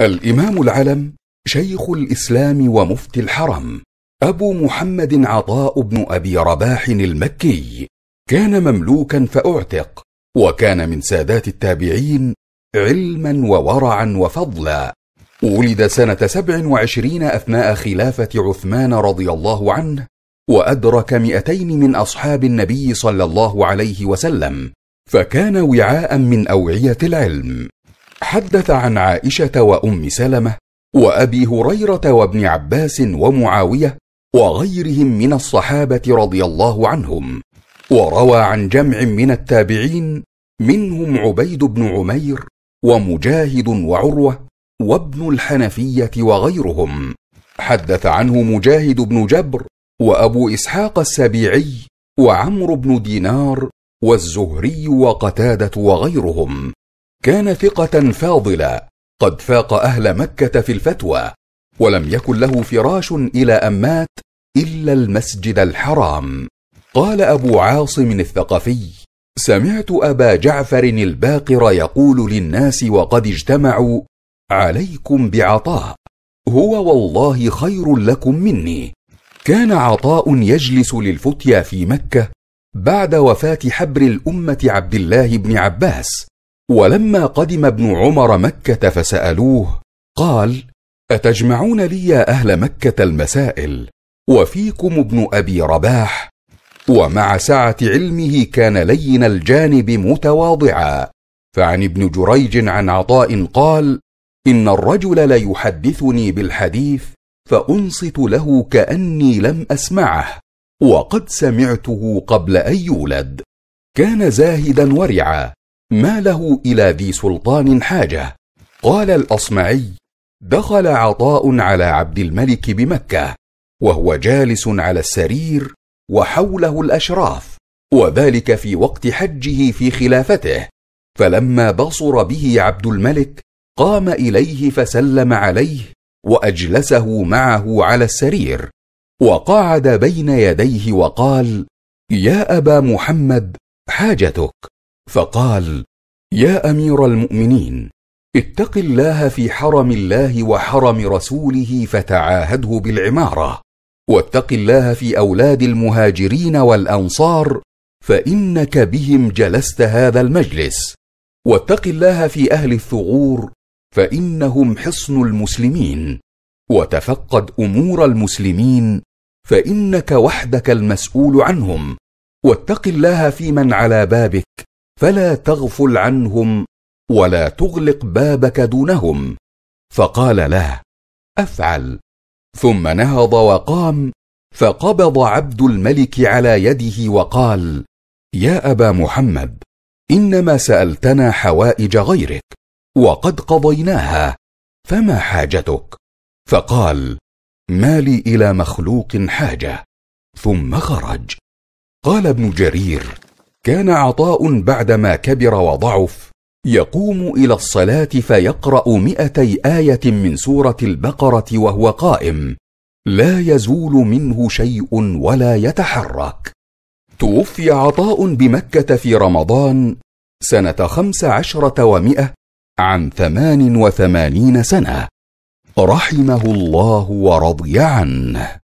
الإمام العلم شيخ الإسلام ومفتي الحرم أبو محمد عطاء بن أبي رباح المكي كان مملوكا فأعتق وكان من سادات التابعين علما وورعا وفضلا ولد سنة سبع وعشرين أثناء خلافة عثمان رضي الله عنه وأدرك مئتين من أصحاب النبي صلى الله عليه وسلم فكان وعاء من أوعية العلم حدث عن عائشه وام سلمه وابي هريره وابن عباس ومعاويه وغيرهم من الصحابه رضي الله عنهم وروى عن جمع من التابعين منهم عبيد بن عمير ومجاهد وعروه وابن الحنفيه وغيرهم حدث عنه مجاهد بن جبر وابو اسحاق السبيعي وعمرو بن دينار والزهري وقتاده وغيرهم كان ثقة فاضلة قد فاق أهل مكة في الفتوى ولم يكن له فراش إلى أن مات إلا المسجد الحرام قال أبو عاصم الثقفي سمعت أبا جعفر الباقر يقول للناس وقد اجتمعوا عليكم بعطاء هو والله خير لكم مني كان عطاء يجلس للفتيا في مكة بعد وفاة حبر الأمة عبد الله بن عباس ولما قدم ابن عمر مكه فسالوه قال اتجمعون لي يا اهل مكه المسائل وفيكم ابن ابي رباح ومع سعه علمه كان لين الجانب متواضعا فعن ابن جريج عن عطاء قال ان الرجل ليحدثني بالحديث فانصت له كاني لم اسمعه وقد سمعته قبل ان يولد كان زاهدا ورعا ما له الى ذي سلطان حاجه قال الاصمعي دخل عطاء على عبد الملك بمكه وهو جالس على السرير وحوله الاشراف وذلك في وقت حجه في خلافته فلما بصر به عبد الملك قام اليه فسلم عليه واجلسه معه على السرير وقعد بين يديه وقال يا ابا محمد حاجتك فقال يا امير المؤمنين اتق الله في حرم الله وحرم رسوله فتعاهده بالعماره واتق الله في اولاد المهاجرين والانصار فانك بهم جلست هذا المجلس واتق الله في اهل الثغور فانهم حصن المسلمين وتفقد امور المسلمين فانك وحدك المسؤول عنهم واتق الله في من على بابك فلا تغفل عنهم ولا تغلق بابك دونهم فقال له افعل ثم نهض وقام فقبض عبد الملك على يده وقال يا ابا محمد انما سالتنا حوائج غيرك وقد قضيناها فما حاجتك فقال ما لي الى مخلوق حاجه ثم خرج قال ابن جرير كان عطاء بعدما كبر وضعف يقوم الى الصلاه فيقرا مئتي ايه من سوره البقره وهو قائم لا يزول منه شيء ولا يتحرك توفي عطاء بمكه في رمضان سنه خمس عشره ومائه عن ثمان وثمانين سنه رحمه الله ورضي عنه